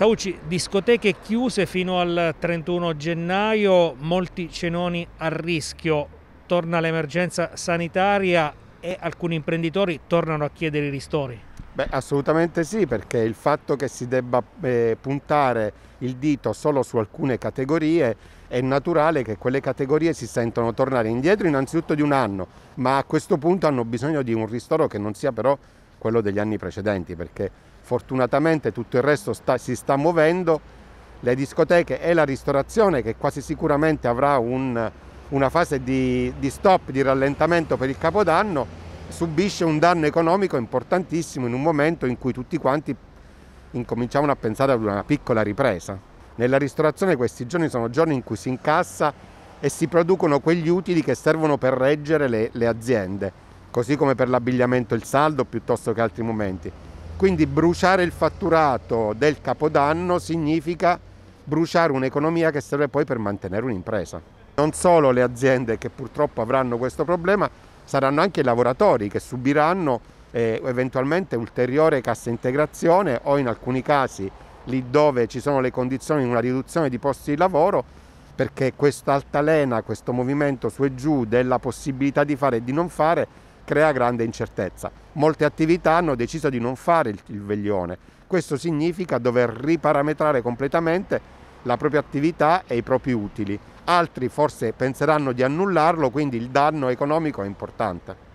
Tauci, discoteche chiuse fino al 31 gennaio, molti cenoni a rischio, torna l'emergenza sanitaria e alcuni imprenditori tornano a chiedere i ristori. Beh, assolutamente sì, perché il fatto che si debba eh, puntare il dito solo su alcune categorie è naturale che quelle categorie si sentano tornare indietro innanzitutto di un anno, ma a questo punto hanno bisogno di un ristoro che non sia però quello degli anni precedenti, perché fortunatamente tutto il resto sta, si sta muovendo, le discoteche e la ristorazione che quasi sicuramente avrà un, una fase di, di stop, di rallentamento per il Capodanno, subisce un danno economico importantissimo in un momento in cui tutti quanti incominciavano a pensare ad una piccola ripresa. Nella ristorazione questi giorni sono giorni in cui si incassa e si producono quegli utili che servono per reggere le, le aziende così come per l'abbigliamento il saldo piuttosto che altri momenti. Quindi bruciare il fatturato del capodanno significa bruciare un'economia che serve poi per mantenere un'impresa. Non solo le aziende che purtroppo avranno questo problema, saranno anche i lavoratori che subiranno eh, eventualmente ulteriore cassa integrazione o in alcuni casi lì dove ci sono le condizioni di una riduzione di posti di lavoro perché questa altalena, questo movimento su e giù della possibilità di fare e di non fare crea grande incertezza. Molte attività hanno deciso di non fare il veglione. Questo significa dover riparametrare completamente la propria attività e i propri utili. Altri forse penseranno di annullarlo, quindi il danno economico è importante.